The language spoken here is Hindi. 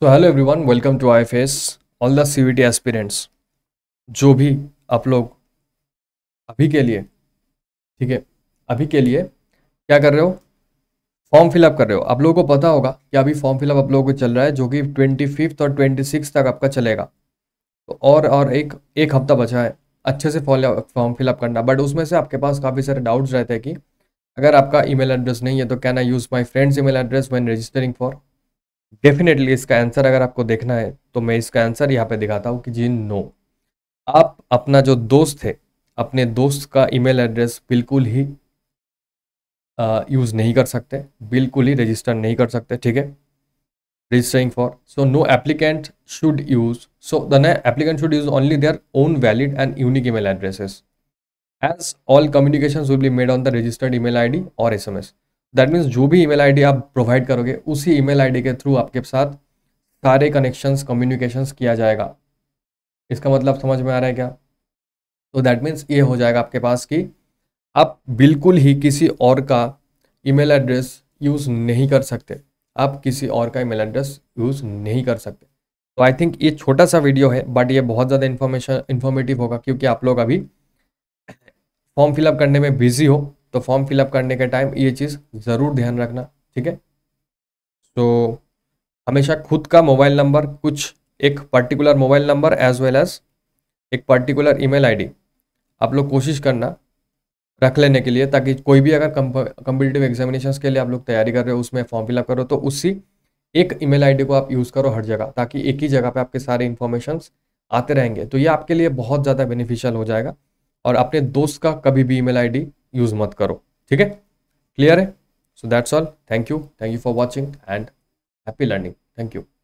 so hello everyone welcome to I face all the C V T aspirants जो भी आप लोग अभी के लिए ठीक है अभी के लिए क्या कर रहे हो फॉर्म फिलअप कर रहे हो आप लोगों को पता होगा कि अभी फॉर्म फिलअप आप लोगों को चल रहा है जो कि ट्वेंटी फिफ्थ और ट्वेंटी सिक्स तक आपका चलेगा तो और और एक एक हफ्ता बचा है अच्छे से फॉर्म फिलअप करना बट उसमें से आपके पास काफ़ी सारे डाउट्स रहते हैं कि अगर आपका ईमेल एड्रेस नहीं है तो can I use my friends email address when registering for definitely इसका आंसर अगर आपको देखना है तो मैं इसका आंसर यहाँ पे दिखाता हूँ कि जी नो आप अपना जो दोस्त है अपने दोस्त का ईमेल एड्रेस बिल्कुल ही यूज़ नहीं कर सकते बिल्कुल ही रजिस्टर नहीं कर सकते ठीक है registering for so no applicant should use so the applicant should use only their own valid and unique email addresses as all communication will be made on the registered email ID और एस एम दैट मीन्स जो भी ईमेल आईडी आप प्रोवाइड करोगे उसी ईमेल आईडी के थ्रू आपके साथ सारे कनेक्शंस कम्युनिकेशंस किया जाएगा इसका मतलब समझ में आ रहा है क्या तो दैट मीन्स ये हो जाएगा आपके पास कि आप बिल्कुल ही किसी और का ईमेल एड्रेस यूज़ नहीं कर सकते आप किसी और का ईमेल एड्रेस यूज़ नहीं कर सकते तो आई थिंक ये छोटा सा वीडियो है बट ये बहुत ज़्यादा इन्फॉर्मेशन इन्फॉर्मेटिव होगा क्योंकि आप लोग अभी फॉर्म फिलअप करने में बिजी हो तो फॉर्म फिलअप करने के टाइम ये चीज़ ज़रूर ध्यान रखना ठीक है तो हमेशा खुद का मोबाइल नंबर कुछ एक particular mobile number as well as एक पर्टिकुलर ईमेल आईडी आप लोग कोशिश करना रख लेने के लिए ताकि कोई भी अगर कंपिटेटिव एग्जामिनेशन के लिए आप लोग तैयारी कर रहे हो उसमें फॉर्म फिलअप करो तो उसी एक ईमेल आईडी को आप यूज़ करो हर जगह ताकि एक ही जगह पे आपके सारे इन्फॉर्मेशन आते रहेंगे तो ये आपके लिए बहुत ज़्यादा बेनिफिशियल हो जाएगा और अपने दोस्त का कभी भी ई मेल यूज़ मत करो ठीक है क्लियर है so that's all thank you thank you for watching and happy learning thank you